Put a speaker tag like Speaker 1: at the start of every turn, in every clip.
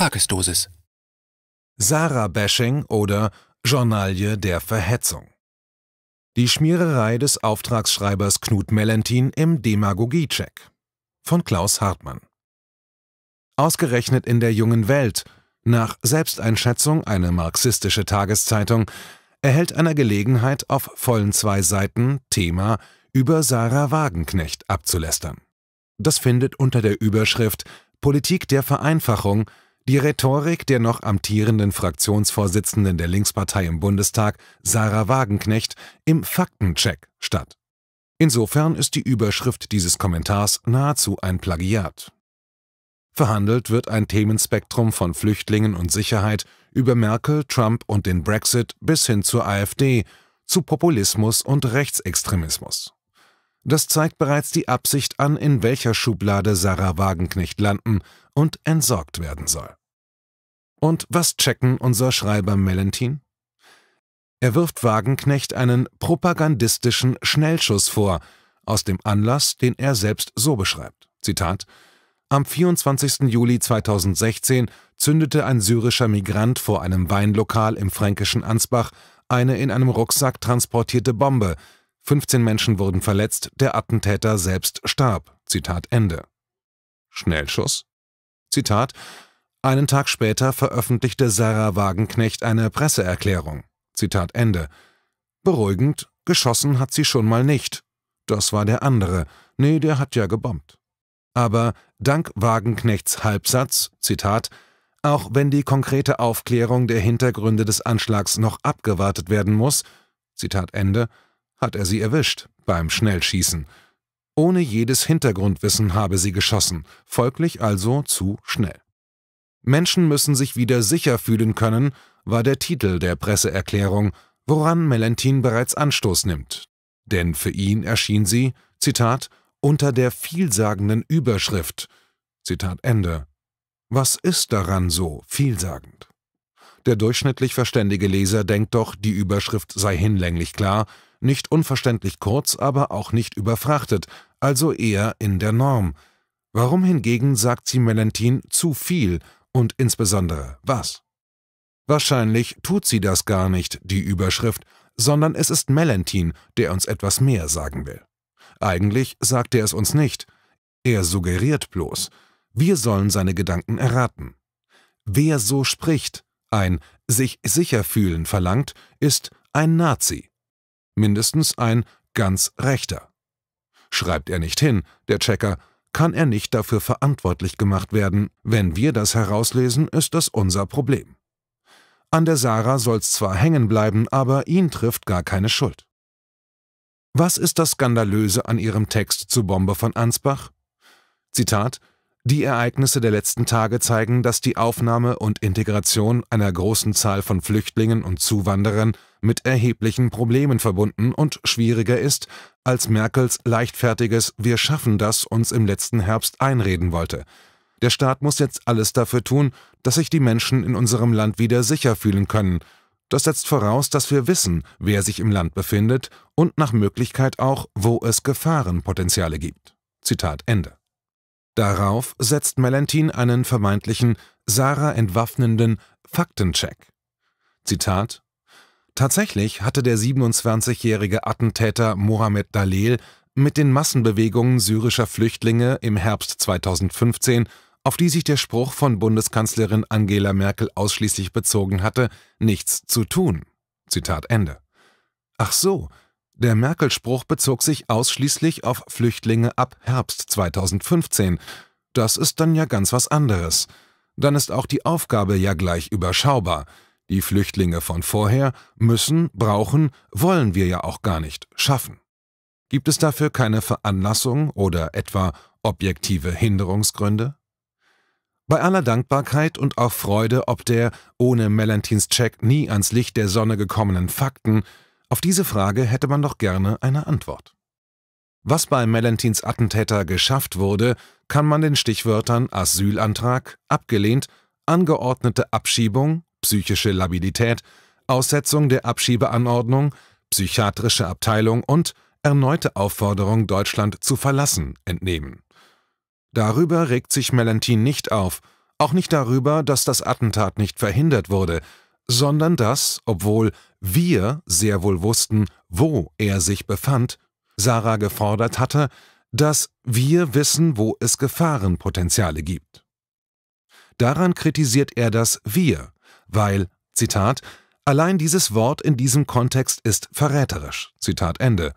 Speaker 1: Tagesdosis. Sarah-Bashing oder Journalie der Verhetzung. Die Schmiererei des Auftragsschreibers Knut Melentin im Demagogie-Check von Klaus Hartmann. Ausgerechnet in der jungen Welt, nach Selbsteinschätzung eine marxistische Tageszeitung, erhält einer Gelegenheit, auf vollen zwei Seiten Thema über Sarah Wagenknecht abzulästern. Das findet unter der Überschrift Politik der Vereinfachung die Rhetorik der noch amtierenden Fraktionsvorsitzenden der Linkspartei im Bundestag, Sarah Wagenknecht, im Faktencheck statt. Insofern ist die Überschrift dieses Kommentars nahezu ein Plagiat. Verhandelt wird ein Themenspektrum von Flüchtlingen und Sicherheit über Merkel, Trump und den Brexit bis hin zur AfD, zu Populismus und Rechtsextremismus. Das zeigt bereits die Absicht an, in welcher Schublade Sarah Wagenknecht landen und entsorgt werden soll. Und was checken unser Schreiber Melentin? Er wirft Wagenknecht einen propagandistischen Schnellschuss vor, aus dem Anlass, den er selbst so beschreibt. Zitat: Am 24. Juli 2016 zündete ein syrischer Migrant vor einem Weinlokal im fränkischen Ansbach eine in einem Rucksack transportierte Bombe, 15 Menschen wurden verletzt, der Attentäter selbst starb. Zitat Ende. Schnellschuss? Zitat, einen Tag später veröffentlichte Sarah Wagenknecht eine Presseerklärung. Zitat Ende. Beruhigend, geschossen hat sie schon mal nicht. Das war der andere. Nee, der hat ja gebombt. Aber dank Wagenknechts Halbsatz, Zitat, auch wenn die konkrete Aufklärung der Hintergründe des Anschlags noch abgewartet werden muss, Zitat Ende, hat er sie erwischt beim Schnellschießen. Ohne jedes Hintergrundwissen habe sie geschossen, folglich also zu schnell. Menschen müssen sich wieder sicher fühlen können, war der Titel der Presseerklärung, woran Melentin bereits Anstoß nimmt. Denn für ihn erschien sie, Zitat, unter der vielsagenden Überschrift, Zitat Ende. Was ist daran so vielsagend? Der durchschnittlich verständige Leser denkt doch, die Überschrift sei hinlänglich klar, nicht unverständlich kurz, aber auch nicht überfrachtet, also eher in der Norm. Warum hingegen sagt sie Melentin zu viel und insbesondere was? Wahrscheinlich tut sie das gar nicht, die Überschrift, sondern es ist Melentin, der uns etwas mehr sagen will. Eigentlich sagt er es uns nicht, er suggeriert bloß, wir sollen seine Gedanken erraten. Wer so spricht, ein sich sicher fühlen verlangt, ist ein Nazi mindestens ein ganz rechter. Schreibt er nicht hin, der Checker, kann er nicht dafür verantwortlich gemacht werden. Wenn wir das herauslesen, ist das unser Problem. An der Sarah soll's zwar hängen bleiben, aber ihn trifft gar keine Schuld. Was ist das Skandalöse an ihrem Text zu Bombe von Ansbach? Zitat die Ereignisse der letzten Tage zeigen, dass die Aufnahme und Integration einer großen Zahl von Flüchtlingen und Zuwanderern mit erheblichen Problemen verbunden und schwieriger ist, als Merkels leichtfertiges Wir schaffen das uns im letzten Herbst einreden wollte. Der Staat muss jetzt alles dafür tun, dass sich die Menschen in unserem Land wieder sicher fühlen können. Das setzt voraus, dass wir wissen, wer sich im Land befindet und nach Möglichkeit auch, wo es Gefahrenpotenziale gibt. Zitat Ende. Darauf setzt Melantin einen vermeintlichen, Sarah entwaffnenden Faktencheck. Zitat Tatsächlich hatte der 27-jährige Attentäter Mohamed Dalil mit den Massenbewegungen syrischer Flüchtlinge im Herbst 2015, auf die sich der Spruch von Bundeskanzlerin Angela Merkel ausschließlich bezogen hatte, nichts zu tun. Zitat Ende. Ach so, der Merkel-Spruch bezog sich ausschließlich auf Flüchtlinge ab Herbst 2015. Das ist dann ja ganz was anderes. Dann ist auch die Aufgabe ja gleich überschaubar. Die Flüchtlinge von vorher müssen, brauchen, wollen wir ja auch gar nicht schaffen. Gibt es dafür keine Veranlassung oder etwa objektive Hinderungsgründe? Bei aller Dankbarkeit und auch Freude ob der ohne Melantins Check nie ans Licht der Sonne gekommenen Fakten auf diese Frage hätte man doch gerne eine Antwort. Was bei Melentins Attentäter geschafft wurde, kann man den Stichwörtern Asylantrag, abgelehnt, angeordnete Abschiebung, psychische Labilität, Aussetzung der Abschiebeanordnung, psychiatrische Abteilung und erneute Aufforderung, Deutschland zu verlassen, entnehmen. Darüber regt sich Melantin nicht auf, auch nicht darüber, dass das Attentat nicht verhindert wurde, sondern dass, obwohl wir sehr wohl wussten, wo er sich befand, Sarah gefordert hatte, dass wir wissen, wo es Gefahrenpotenziale gibt. Daran kritisiert er das Wir, weil, Zitat, allein dieses Wort in diesem Kontext ist verräterisch. Zitat Ende.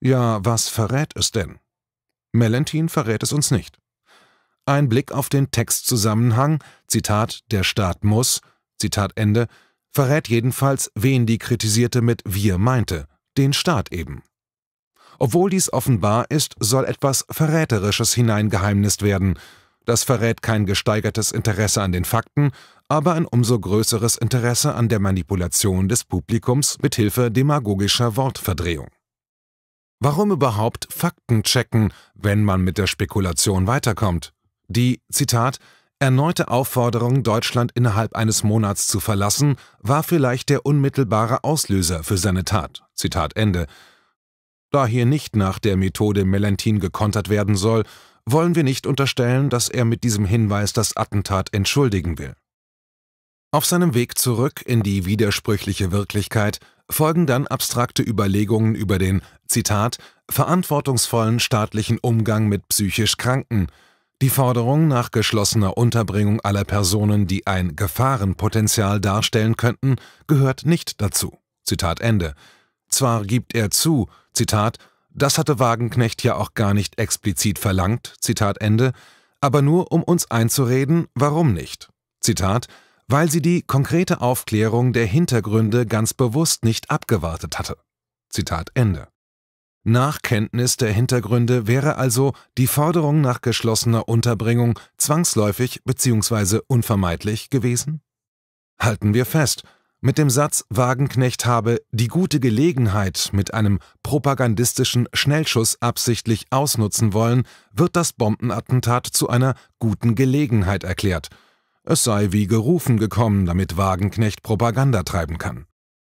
Speaker 1: Ja, was verrät es denn? Melentin verrät es uns nicht. Ein Blick auf den Textzusammenhang, Zitat, der Staat muss, Zitat Ende, verrät jedenfalls, wen die Kritisierte mit wir meinte, den Staat eben. Obwohl dies offenbar ist, soll etwas Verräterisches hineingeheimnist werden. Das verrät kein gesteigertes Interesse an den Fakten, aber ein umso größeres Interesse an der Manipulation des Publikums mithilfe demagogischer Wortverdrehung. Warum überhaupt Fakten checken, wenn man mit der Spekulation weiterkommt? Die, Zitat, Erneute Aufforderung, Deutschland innerhalb eines Monats zu verlassen, war vielleicht der unmittelbare Auslöser für seine Tat. Zitat Ende. Da hier nicht nach der Methode Melantin gekontert werden soll, wollen wir nicht unterstellen, dass er mit diesem Hinweis das Attentat entschuldigen will. Auf seinem Weg zurück in die widersprüchliche Wirklichkeit folgen dann abstrakte Überlegungen über den, Zitat, verantwortungsvollen staatlichen Umgang mit psychisch Kranken, die Forderung nach geschlossener Unterbringung aller Personen, die ein Gefahrenpotenzial darstellen könnten, gehört nicht dazu. Zitat Ende. Zwar gibt er zu, Zitat, das hatte Wagenknecht ja auch gar nicht explizit verlangt, Zitat Ende, aber nur um uns einzureden, warum nicht. Zitat, weil sie die konkrete Aufklärung der Hintergründe ganz bewusst nicht abgewartet hatte. Zitat Ende. Nach Kenntnis der Hintergründe wäre also die Forderung nach geschlossener Unterbringung zwangsläufig bzw. unvermeidlich gewesen? Halten wir fest, mit dem Satz, Wagenknecht habe die gute Gelegenheit mit einem propagandistischen Schnellschuss absichtlich ausnutzen wollen, wird das Bombenattentat zu einer guten Gelegenheit erklärt. Es sei wie gerufen gekommen, damit Wagenknecht Propaganda treiben kann.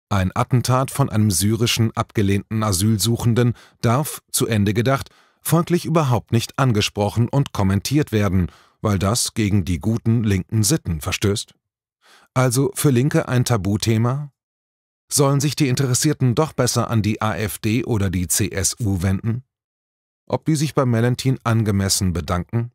Speaker 1: Ein Attentat von einem syrischen abgelehnten Asylsuchenden darf, zu Ende gedacht, folglich überhaupt nicht angesprochen und kommentiert werden, weil das gegen die guten linken Sitten verstößt? Also für Linke ein Tabuthema? Sollen sich die Interessierten doch besser an die AfD oder die CSU wenden? Ob die sich bei Melentin angemessen bedanken?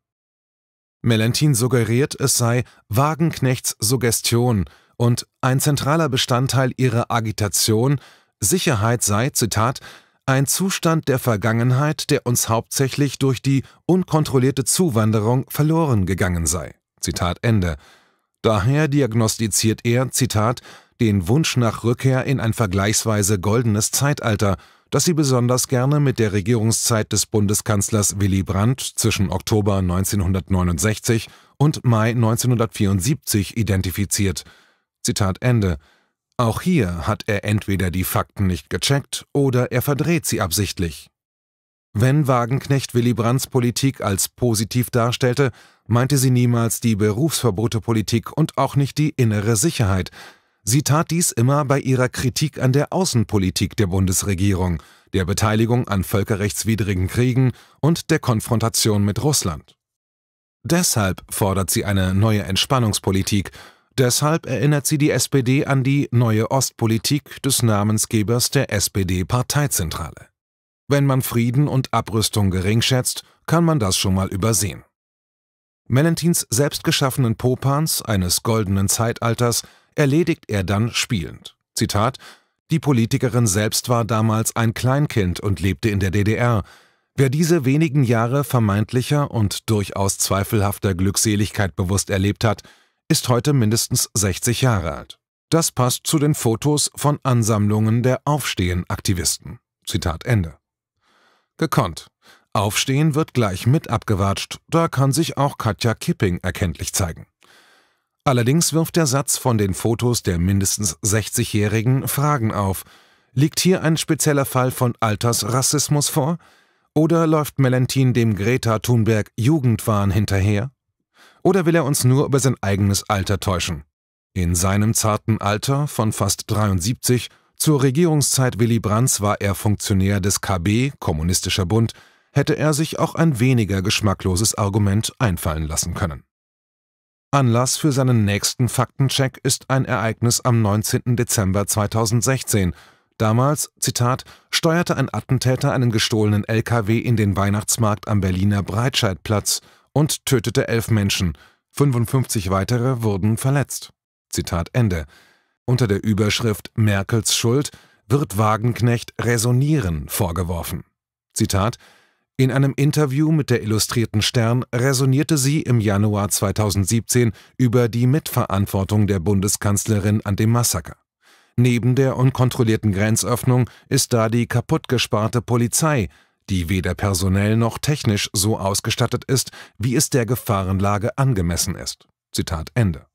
Speaker 1: Melentin suggeriert, es sei Wagenknechts Suggestion, und ein zentraler Bestandteil ihrer Agitation, Sicherheit sei, Zitat, ein Zustand der Vergangenheit, der uns hauptsächlich durch die unkontrollierte Zuwanderung verloren gegangen sei. Zitat Ende. Daher diagnostiziert er, Zitat, den Wunsch nach Rückkehr in ein vergleichsweise goldenes Zeitalter, das sie besonders gerne mit der Regierungszeit des Bundeskanzlers Willy Brandt zwischen Oktober 1969 und Mai 1974 identifiziert. Zitat Ende. Auch hier hat er entweder die Fakten nicht gecheckt oder er verdreht sie absichtlich. Wenn Wagenknecht Willy Brandts Politik als positiv darstellte, meinte sie niemals die Berufsverbotepolitik und auch nicht die innere Sicherheit. Sie tat dies immer bei ihrer Kritik an der Außenpolitik der Bundesregierung, der Beteiligung an völkerrechtswidrigen Kriegen und der Konfrontation mit Russland. Deshalb fordert sie eine neue Entspannungspolitik Deshalb erinnert sie die SPD an die neue Ostpolitik des Namensgebers der SPD-Parteizentrale. Wenn man Frieden und Abrüstung geringschätzt, kann man das schon mal übersehen. Melentins selbstgeschaffenen Popans eines goldenen Zeitalters erledigt er dann spielend. Zitat: Die Politikerin selbst war damals ein Kleinkind und lebte in der DDR. Wer diese wenigen Jahre vermeintlicher und durchaus zweifelhafter Glückseligkeit bewusst erlebt hat, ist heute mindestens 60 Jahre alt. Das passt zu den Fotos von Ansammlungen der Aufstehen-Aktivisten. Zitat Ende. Gekonnt. Aufstehen wird gleich mit abgewatscht, da kann sich auch Katja Kipping erkenntlich zeigen. Allerdings wirft der Satz von den Fotos der mindestens 60-Jährigen Fragen auf. Liegt hier ein spezieller Fall von Altersrassismus vor? Oder läuft Melentin dem Greta Thunberg Jugendwahn hinterher? Oder will er uns nur über sein eigenes Alter täuschen? In seinem zarten Alter von fast 73, zur Regierungszeit Willy Brandts war er Funktionär des KB, Kommunistischer Bund, hätte er sich auch ein weniger geschmackloses Argument einfallen lassen können. Anlass für seinen nächsten Faktencheck ist ein Ereignis am 19. Dezember 2016. Damals, Zitat, steuerte ein Attentäter einen gestohlenen LKW in den Weihnachtsmarkt am Berliner Breitscheidplatz – und tötete elf Menschen. 55 weitere wurden verletzt. Zitat Ende. Unter der Überschrift Merkels Schuld wird Wagenknecht Resonieren vorgeworfen. Zitat In einem Interview mit der Illustrierten Stern resonierte sie im Januar 2017 über die Mitverantwortung der Bundeskanzlerin an dem Massaker. Neben der unkontrollierten Grenzöffnung ist da die kaputtgesparte Polizei, die weder personell noch technisch so ausgestattet ist, wie es der Gefahrenlage angemessen ist. Zitat Ende.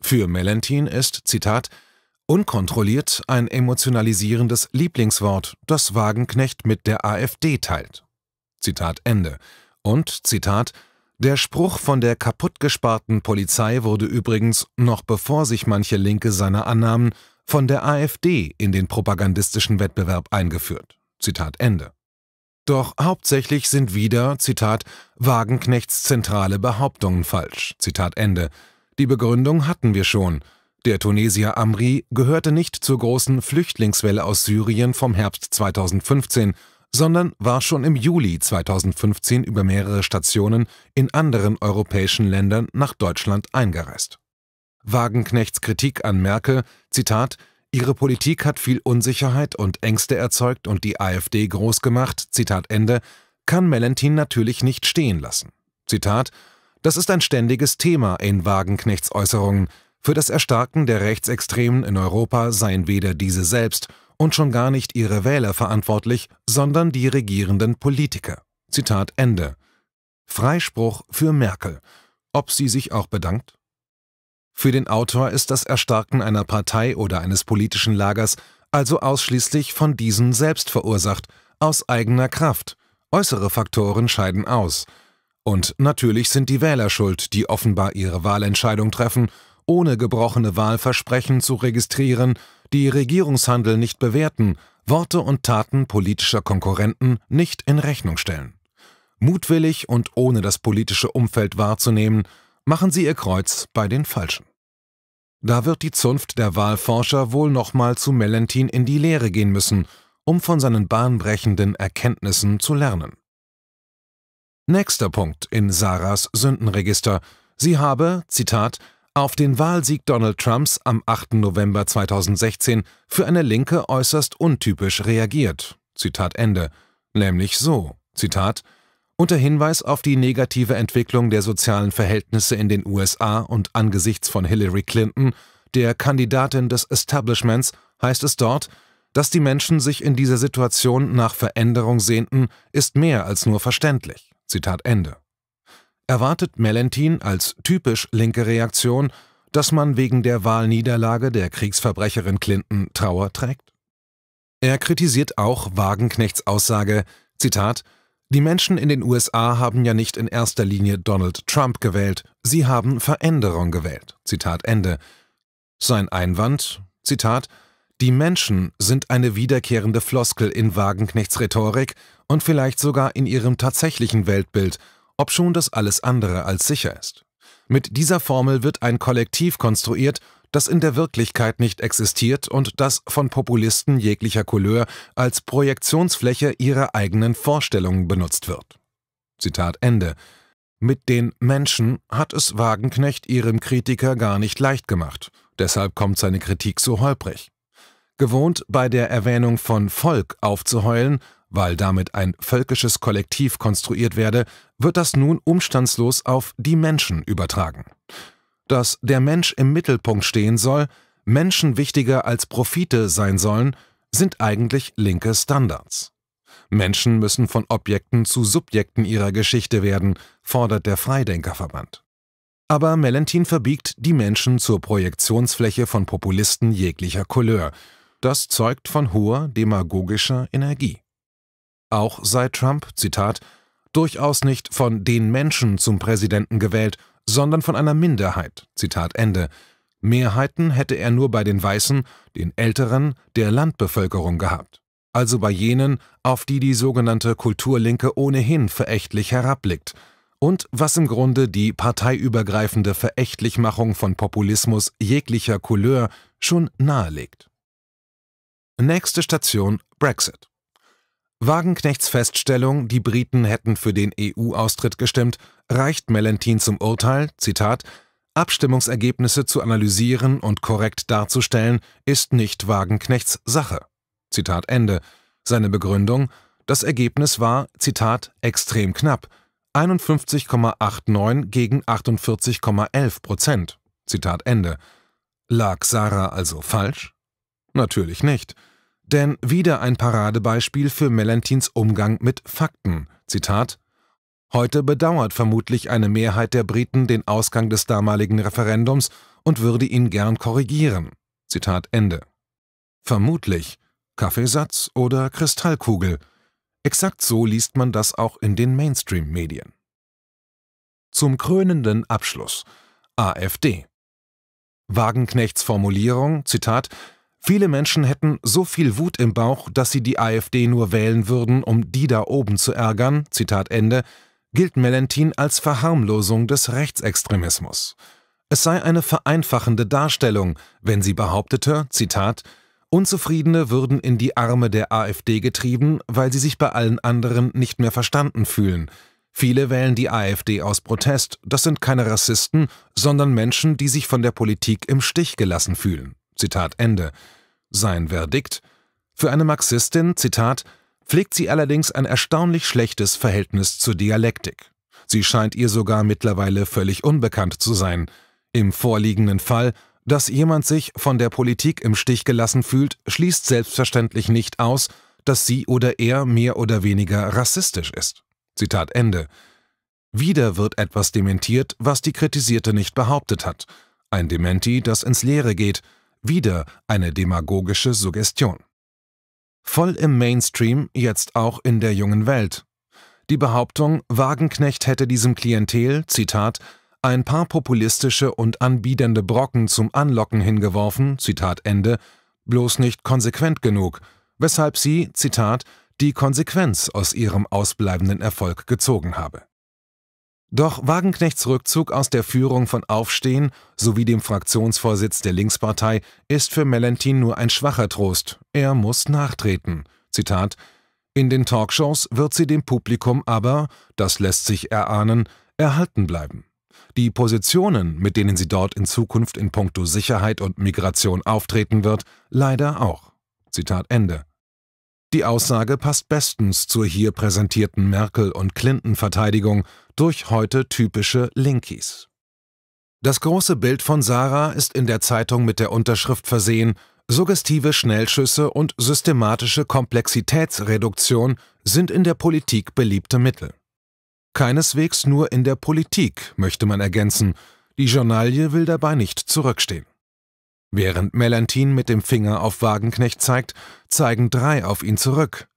Speaker 1: Für Melentin ist, Zitat, unkontrolliert ein emotionalisierendes Lieblingswort, das Wagenknecht mit der AfD teilt. Zitat Ende. Und, Zitat, der Spruch von der kaputtgesparten Polizei wurde übrigens, noch bevor sich manche Linke seiner annahmen, von der AfD in den propagandistischen Wettbewerb eingeführt. Zitat Ende. Doch hauptsächlich sind wieder, Zitat, Wagenknechts zentrale Behauptungen falsch, Zitat Ende. Die Begründung hatten wir schon. Der Tunesier Amri gehörte nicht zur großen Flüchtlingswelle aus Syrien vom Herbst 2015, sondern war schon im Juli 2015 über mehrere Stationen in anderen europäischen Ländern nach Deutschland eingereist. Wagenknechts Kritik an Merkel, Zitat, Ihre Politik hat viel Unsicherheit und Ängste erzeugt und die AfD groß gemacht, Zitat Ende, kann Melentin natürlich nicht stehen lassen. Zitat, das ist ein ständiges Thema in Wagenknechts Äußerungen. Für das Erstarken der Rechtsextremen in Europa seien weder diese selbst und schon gar nicht ihre Wähler verantwortlich, sondern die regierenden Politiker. Zitat Ende. Freispruch für Merkel. Ob sie sich auch bedankt? Für den Autor ist das Erstarken einer Partei oder eines politischen Lagers also ausschließlich von diesen selbst verursacht, aus eigener Kraft. Äußere Faktoren scheiden aus. Und natürlich sind die Wähler schuld, die offenbar ihre Wahlentscheidung treffen, ohne gebrochene Wahlversprechen zu registrieren, die Regierungshandel nicht bewerten, Worte und Taten politischer Konkurrenten nicht in Rechnung stellen. Mutwillig und ohne das politische Umfeld wahrzunehmen, machen sie ihr Kreuz bei den Falschen. Da wird die Zunft der Wahlforscher wohl nochmal zu Melentin in die Lehre gehen müssen, um von seinen bahnbrechenden Erkenntnissen zu lernen. Nächster Punkt in Sarahs Sündenregister. Sie habe, Zitat, auf den Wahlsieg Donald Trumps am 8. November 2016 für eine Linke äußerst untypisch reagiert. Zitat Ende. Nämlich so, Zitat, unter Hinweis auf die negative Entwicklung der sozialen Verhältnisse in den USA und angesichts von Hillary Clinton, der Kandidatin des Establishments, heißt es dort, dass die Menschen sich in dieser Situation nach Veränderung sehnten, ist mehr als nur verständlich. Zitat Ende. Erwartet Melentin als typisch linke Reaktion, dass man wegen der Wahlniederlage der Kriegsverbrecherin Clinton Trauer trägt? Er kritisiert auch Wagenknechts Aussage, Zitat, die Menschen in den USA haben ja nicht in erster Linie Donald Trump gewählt, sie haben Veränderung gewählt. Zitat Ende. Sein Einwand, Zitat, die Menschen sind eine wiederkehrende Floskel in Wagenknechts Rhetorik und vielleicht sogar in ihrem tatsächlichen Weltbild, obschon das alles andere als sicher ist. Mit dieser Formel wird ein Kollektiv konstruiert, das in der Wirklichkeit nicht existiert und das von Populisten jeglicher Couleur als Projektionsfläche ihrer eigenen Vorstellungen benutzt wird. Zitat Ende. Mit den Menschen hat es Wagenknecht ihrem Kritiker gar nicht leicht gemacht, deshalb kommt seine Kritik so holprig. Gewohnt, bei der Erwähnung von Volk aufzuheulen, weil damit ein völkisches Kollektiv konstruiert werde, wird das nun umstandslos auf die Menschen übertragen dass der Mensch im Mittelpunkt stehen soll, Menschen wichtiger als Profite sein sollen, sind eigentlich linke Standards. Menschen müssen von Objekten zu Subjekten ihrer Geschichte werden, fordert der Freidenkerverband. Aber Melentin verbiegt die Menschen zur Projektionsfläche von Populisten jeglicher Couleur. Das zeugt von hoher demagogischer Energie. Auch sei Trump, Zitat, durchaus nicht von den Menschen zum Präsidenten gewählt, sondern von einer Minderheit. Zitat Ende. Mehrheiten hätte er nur bei den Weißen, den Älteren, der Landbevölkerung gehabt. Also bei jenen, auf die die sogenannte Kulturlinke ohnehin verächtlich herabblickt. Und was im Grunde die parteiübergreifende Verächtlichmachung von Populismus jeglicher Couleur schon nahelegt. Nächste Station Brexit. Wagenknechts Feststellung, die Briten hätten für den EU-Austritt gestimmt, reicht Melentin zum Urteil, Zitat, Abstimmungsergebnisse zu analysieren und korrekt darzustellen, ist nicht Wagenknechts Sache. Zitat Ende. Seine Begründung, das Ergebnis war, Zitat, extrem knapp, 51,89 gegen 48,11 Prozent. Zitat Ende. Lag Sarah also falsch? Natürlich nicht. Denn wieder ein Paradebeispiel für Melantins Umgang mit Fakten. Zitat: Heute bedauert vermutlich eine Mehrheit der Briten den Ausgang des damaligen Referendums und würde ihn gern korrigieren. Zitat Ende. Vermutlich. Kaffeesatz oder Kristallkugel. Exakt so liest man das auch in den Mainstream-Medien. Zum krönenden Abschluss. AfD. Wagenknechts Formulierung, Zitat, Viele Menschen hätten so viel Wut im Bauch, dass sie die AfD nur wählen würden, um die da oben zu ärgern, Zitat Ende, gilt Melentin als Verharmlosung des Rechtsextremismus. Es sei eine vereinfachende Darstellung, wenn sie behauptete, Zitat, Unzufriedene würden in die Arme der AfD getrieben, weil sie sich bei allen anderen nicht mehr verstanden fühlen. Viele wählen die AfD aus Protest, das sind keine Rassisten, sondern Menschen, die sich von der Politik im Stich gelassen fühlen. Zitat Ende. Sein Verdikt? Für eine Marxistin, Zitat, pflegt sie allerdings ein erstaunlich schlechtes Verhältnis zur Dialektik. Sie scheint ihr sogar mittlerweile völlig unbekannt zu sein. Im vorliegenden Fall, dass jemand sich von der Politik im Stich gelassen fühlt, schließt selbstverständlich nicht aus, dass sie oder er mehr oder weniger rassistisch ist. Zitat Ende. Wieder wird etwas dementiert, was die Kritisierte nicht behauptet hat. Ein Dementi, das ins Leere geht – wieder eine demagogische Suggestion. Voll im Mainstream, jetzt auch in der jungen Welt. Die Behauptung, Wagenknecht hätte diesem Klientel, Zitat, ein paar populistische und anbiedernde Brocken zum Anlocken hingeworfen, Zitat Ende, bloß nicht konsequent genug, weshalb sie, Zitat, die Konsequenz aus ihrem ausbleibenden Erfolg gezogen habe. Doch Wagenknechts Rückzug aus der Führung von Aufstehen sowie dem Fraktionsvorsitz der Linkspartei ist für Melentin nur ein schwacher Trost. Er muss nachtreten. Zitat: In den Talkshows wird sie dem Publikum aber, das lässt sich erahnen, erhalten bleiben. Die Positionen, mit denen sie dort in Zukunft in puncto Sicherheit und Migration auftreten wird, leider auch. Zitat Ende. Die Aussage passt bestens zur hier präsentierten Merkel- und Clinton-Verteidigung durch heute typische Linkies. Das große Bild von Sarah ist in der Zeitung mit der Unterschrift versehen, suggestive Schnellschüsse und systematische Komplexitätsreduktion sind in der Politik beliebte Mittel. Keineswegs nur in der Politik, möchte man ergänzen, die Journalie will dabei nicht zurückstehen. Während Melantin mit dem Finger auf Wagenknecht zeigt, zeigen drei auf ihn zurück.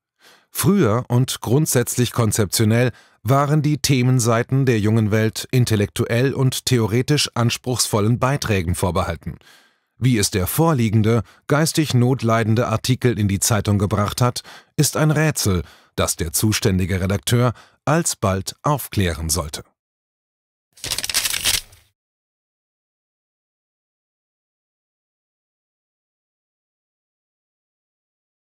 Speaker 1: Früher und grundsätzlich konzeptionell waren die Themenseiten der jungen Welt intellektuell und theoretisch anspruchsvollen Beiträgen vorbehalten. Wie es der vorliegende, geistig notleidende Artikel in die Zeitung gebracht hat, ist ein Rätsel, das der zuständige Redakteur alsbald aufklären sollte.